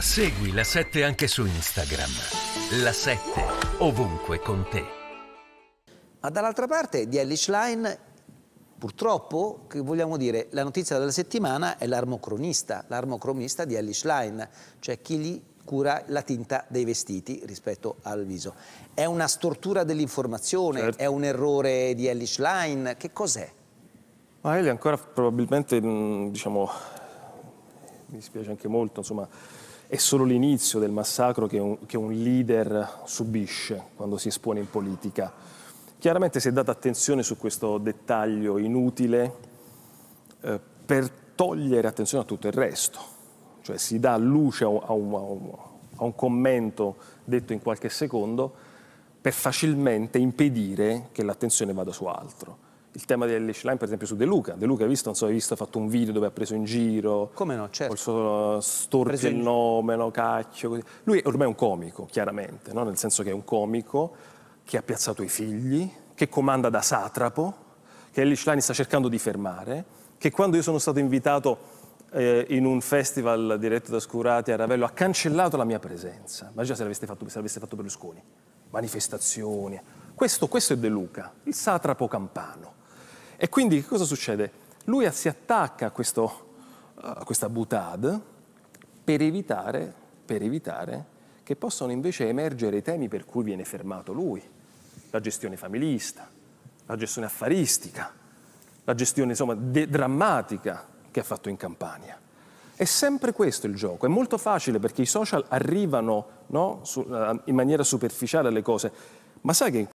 Segui la 7 anche su Instagram. La 7 ovunque con te. Ma dall'altra parte di Ellis Line, purtroppo, che vogliamo dire, la notizia della settimana è l'armocronista, l'armocronista di Ellis Line, cioè chi gli cura la tinta dei vestiti rispetto al viso. È una stortura dell'informazione, certo. è un errore di Ellis Line, che cos'è? Ma Eli ancora probabilmente diciamo, mi dispiace anche molto, insomma, è solo l'inizio del massacro che un, che un leader subisce quando si espone in politica. Chiaramente si è data attenzione su questo dettaglio inutile eh, per togliere attenzione a tutto il resto, cioè si dà luce a un, a un, a un commento detto in qualche secondo per facilmente impedire che l'attenzione vada su altro il tema di delle Schlein, per esempio su De Luca. De Luca hai visto, non so, hai visto, ha fatto un video dove ha preso in giro. Come no, certo. Col suo eh, preso il nome, no, cacchio. Così. Lui è ormai un comico, chiaramente, no? nel senso che è un comico che ha piazzato i figli, che comanda da satrapo, che Ellis Schlein sta cercando di fermare, che quando io sono stato invitato eh, in un festival diretto da Scurati a Ravello ha cancellato la mia presenza. Immagina se l'aveste fatto, se l'aveste fatto Berlusconi. Manifestazioni. Questo, questo è De Luca, il satrapo campano e quindi che cosa succede? Lui si attacca a, questo, a questa butad per evitare, per evitare che possano invece emergere i temi per cui viene fermato lui, la gestione familista, la gestione affaristica, la gestione insomma, de- drammatica che ha fatto in Campania. È sempre questo il gioco, è molto facile perché i social arrivano no, su, eh, in maniera superficiale alle cose, ma sai che